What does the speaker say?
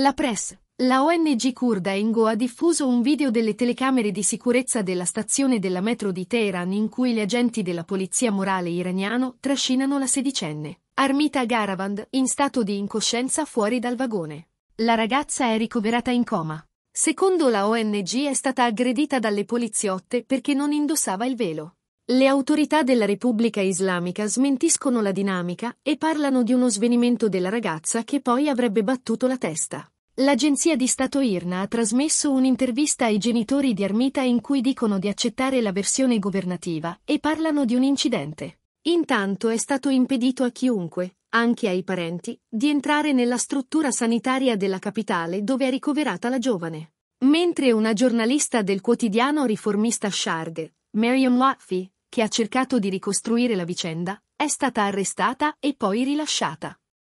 La Press, la ONG kurda Engo ha diffuso un video delle telecamere di sicurezza della stazione della metro di Teheran in cui gli agenti della polizia morale iraniano trascinano la sedicenne, Armita Garavand, in stato di incoscienza fuori dal vagone. La ragazza è ricoverata in coma. Secondo la ONG è stata aggredita dalle poliziotte perché non indossava il velo. Le autorità della Repubblica Islamica smentiscono la dinamica e parlano di uno svenimento della ragazza che poi avrebbe battuto la testa. L'agenzia di Stato Irna ha trasmesso un'intervista ai genitori di Armita in cui dicono di accettare la versione governativa e parlano di un incidente. Intanto è stato impedito a chiunque, anche ai parenti, di entrare nella struttura sanitaria della capitale dove è ricoverata la giovane. Mentre una giornalista del quotidiano riformista Shard, Marion Watfi, che ha cercato di ricostruire la vicenda, è stata arrestata e poi rilasciata.